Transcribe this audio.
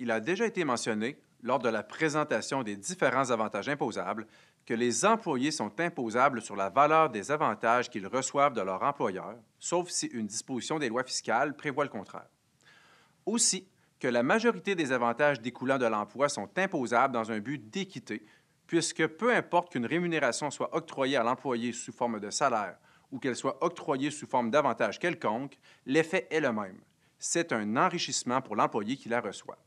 il a déjà été mentionné lors de la présentation des différents avantages imposables que les employés sont imposables sur la valeur des avantages qu'ils reçoivent de leur employeur, sauf si une disposition des lois fiscales prévoit le contraire. Aussi que la majorité des avantages découlant de l'emploi sont imposables dans un but d'équité, puisque peu importe qu'une rémunération soit octroyée à l'employé sous forme de salaire ou qu'elle soit octroyée sous forme d'avantages quelconques, l'effet est le même. C'est un enrichissement pour l'employé qui la reçoit.